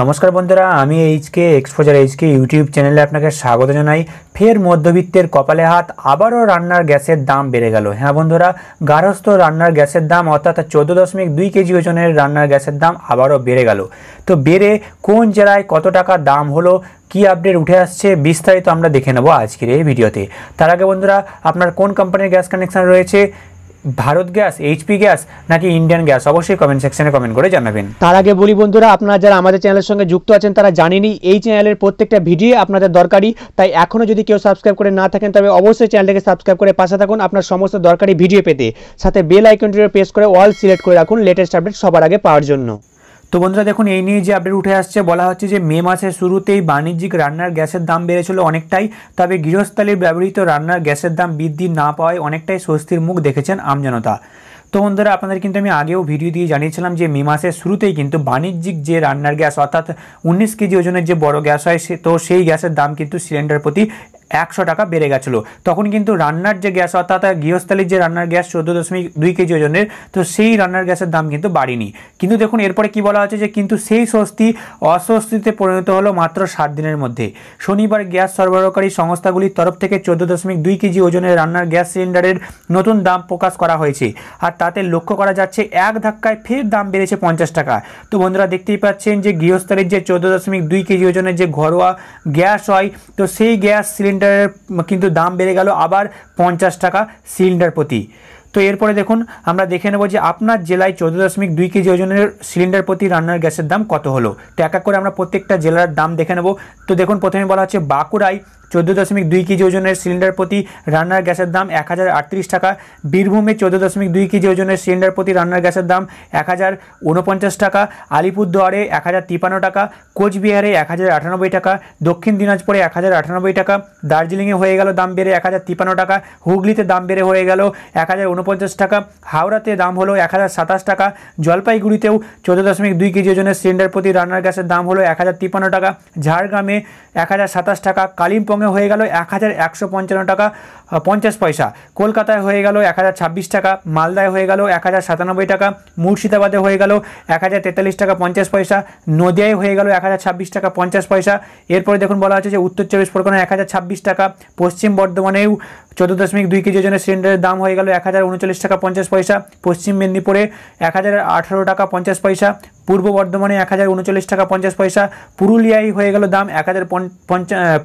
নমস্কার বন্ধুরা আমি এইচকে এক্সপোজার এইচকে ইউটিউব চ্যানেলে আপনাকে স্বাগত জানাই ফের মধ্যবিত্তের কপালে হাত আবারও রান্নার গ্যাসের দাম বেড়ে গেল হ্যাঁ বন্ধুরা গার্হস্থ রান্নার গ্যাসের দাম অর্থাৎ চোদ্দো দশমিক দুই কেজি ওজনের রান্নার গ্যাসের দাম আবারও বেড়ে গেল তো বেড়ে কোন জেলায় কত টাকা দাম হলো কি আপডেট উঠে আসছে বিস্তারিত আমরা দেখে নেব আজকের এই ভিডিওতে তার আগে বন্ধুরা আপনার কোন কোম্পানির গ্যাস কানেকশান রয়েছে ভারত গ্যাস এইচপি গ্যাস নাকি ইন্ডিয়ান গ্যাস অবশ্যই কমেন্ট সেকশনে কমেন্ট করে জানাবেন তার আগে বলি বন্ধুরা আপনারা যারা আমাদের চ্যানেলের সঙ্গে যুক্ত আছেন তারা জানেনি এই চ্যানেলের প্রত্যেকটা ভিডিও আপনাদের দরকারি তাই এখনও যদি কেউ সাবস্ক্রাইব করে না থাকেন তবে অবশ্যই চ্যানেলটাকে সাবস্ক্রাইব করে পাশে থাকুন আপনার সমস্ত দরকারি ভিডিও পেতে সাথে বেল আইকনটিও প্রেস করে অল সিলেক্ট করে রাখুন লেটেস্ট আপডেট সবার আগে পাওয়ার জন্য তো বন্ধুরা দেখুন এই নিয়ে যে আপডেট উঠে আসছে বলা হচ্ছে যে মে মাসের শুরুতেই বাণিজ্যিক রান্নার গ্যাসের দাম বেড়েছিল অনেকটাই তবে গৃহস্থালীর ব্যবহৃত রান্নার গ্যাসের দাম বৃদ্ধি না পাওয়ায় অনেকটাই স্বস্তির মুখ দেখেছেন আমজনতা তো বন্ধুরা আপনাদের কিন্তু আমি আগেও ভিডিও দিয়ে জানিয়েছিলাম যে মে মাসের শুরুতেই কিন্তু বাণিজ্যিক যে রান্নার গ্যাস অর্থাৎ উনিশ কেজি ওজনের যে বড় গ্যাস হয় সে তো সেই গ্যাসের দাম কিন্তু সিলিন্ডার প্রতি একশো টাকা বেড়ে গেছিল তখন কিন্তু রান্নার যে গ্যাস অর্থাৎ গৃহস্থালির যে রান্নার গ্যাস চোদ্দো দশমিক দুই কেজি ওজনের তো সেই রান্নার গ্যাসের দাম কিন্তু বাড়েনি কিন্তু দেখুন এরপরে কি বলা হচ্ছে যে কিন্তু সেই স্বস্তি অস্বস্তিতে পরিণত হলো মাত্র সাত দিনের মধ্যে শনিবার গ্যাস সরবরাহকারী সংস্থাগুলির তরফ থেকে চোদ্দো দশমিক দুই কেজি ওজনের রান্নার গ্যাস সিলিন্ডারের নতুন দাম প্রকাশ করা হয়েছে আর তাতে লক্ষ্য করা যাচ্ছে এক ধাক্কায় ফের দাম বেড়েছে পঞ্চাশ টাকা তো বন্ধুরা দেখতেই পাচ্ছেন যে গৃহস্থলের যে চোদ্দো দশমিক দুই কেজি ওজনের যে ঘরোয়া গ্যাস হয় তো সেই গ্যাস সিলিন্ডার সিলিন্ডারের কিন্তু দাম বেড়ে গেল আবার পঞ্চাশ টাকা সিলিন্ডার প্রতি তো এরপরে দেখুন আমরা দেখে নেব যে আপনার জেলায় চোদ্দ দশমিক দুই কেজি ওজনের সিলিন্ডার প্রতি রান্নার গ্যাসের দাম কত হলো তো এক এক করে আমরা প্রত্যেকটা জেলার দাম দেখে নেব তো দেখুন প্রথমে বলা হচ্ছে বাঁকুড়ায় চোদ্দো দশমিক দুই কেজি ওজনের সিলিন্ডার প্রতি রান্নার গ্যাসের দাম এক হাজার আটত্রিশ টাকা বীরভূমে চোদ্দো দশমিক দুই কেজি ওজনের সিলিন্ডার প্রতি রান্নার গ্যাসের দাম এক হাজার ঊনপঞ্চাশ টাকা আলিপুরদুয়ারে এক হাজার তিপান্ন টাকা কোচবিহারে এক হাজার আটানব্বই টাকা দক্ষিণ দিনাজপুরে এক হাজার আটানব্বই টাকা দার্জিলিংয়ে হয়ে গেল দাম বেড়ে এক হাজার তিপান্ন টাকা হুগলিতে দাম বেড়ে হয়ে গেল এক হাজার উনপঞ্চাশ টাকা হাওড়াতে দাম হলো এক হাজার সাতাশ টাকা জলপাইগুড়িতেও চোদ্দো দশমিক দুই কেজি ওজনের সিলিন্ডার প্রতি রান্নার গ্যাসের দাম হলো এক হাজার টাকা ঝাড়গ্রামে এক হাজার সাতাশ টাকা কালিম্পংয়ে হয়ে গেল এক হাজার একশো পঞ্চান্ন টাকা পঞ্চাশ পয়সা কলকাতায় হয়ে গেল এক হাজার ছাব্বিশ টাকা মালদায় হয়ে গেল এক হাজার সাতানব্বই টাকা মুর্শিদাবাদে হয়ে গেল এক হাজার তেতাল্লিশ টাকা পঞ্চাশ পয়সা নদিয়ায় হয়ে গেল এক হাজার ছাব্বিশ টাকা পঞ্চাশ পয়সা এরপরে দেখুন বলা হচ্ছে যে উত্তর চব্বিশ পরগনায় এক হাজার ছাব্বিশ টাকা পশ্চিম বর্ধমানেও চোদ্দো দশমিক দুই কেজি ওজনের সিলিন্ডারের দাম হয়ে গেল এক হাজার উনচল্লিশ টাকা পঞ্চাশ পয়সা পশ্চিম মেদিনীপুরে এক টাকা পঞ্চাশ পয়সা পূর্ব বর্ধমানে এক হাজার উনচল্লিশ টাকা পঞ্চাশ পয়সা পুরুলিয়ায় হয়ে গেল দাম এক হাজার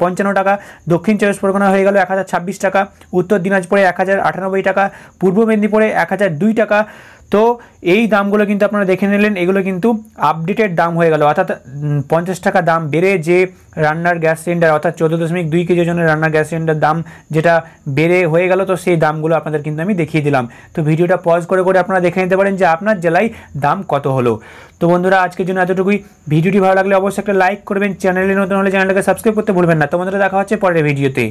পঞ্চান্ন টাকা দক্ষিণ চব্বিশ পরগনা হয়ে গেল এক হাজার ছাব্বিশ টাকা উত্তর দিনাজপুরে এক হাজার আটানব্বই টাকা পূর্ব মেদিনীপুরে এক হাজার দুই টাকা তো এই দামগুলো কিন্তু আপনারা দেখে নিলেন এগুলো কিন্তু আপডেটেড দাম হয়ে গেল অর্থাৎ পঞ্চাশ টাকা দাম বেড়ে যে রান্নার গ্যাস সিলিন্ডার অর্থাৎ চোদ্দো দশমিক দুই কেজি ওজনের রান্নার গ্যাস সিলিন্ডার দাম যেটা বেড়ে হয়ে গেল তো সেই দামগুলো আপনাদের কিন্তু আমি দেখিয়ে দিলাম তো ভিডিওটা পজ করে করে আপনারা দেখে নিতে পারেন যে আপনার জেলায় দাম কত হলো তো বন্ধুরা আজকের জন্য এতটুকুই ভিডিওটি ভালো লাগলে অবশ্যই একটা লাইক করবেন চ্যানেলে নতুন হলে চ্যানেলটাকে সাবস্ক্রাইব করতে ভুলবেন না তো দেখা হচ্ছে পরের ভিডিওতে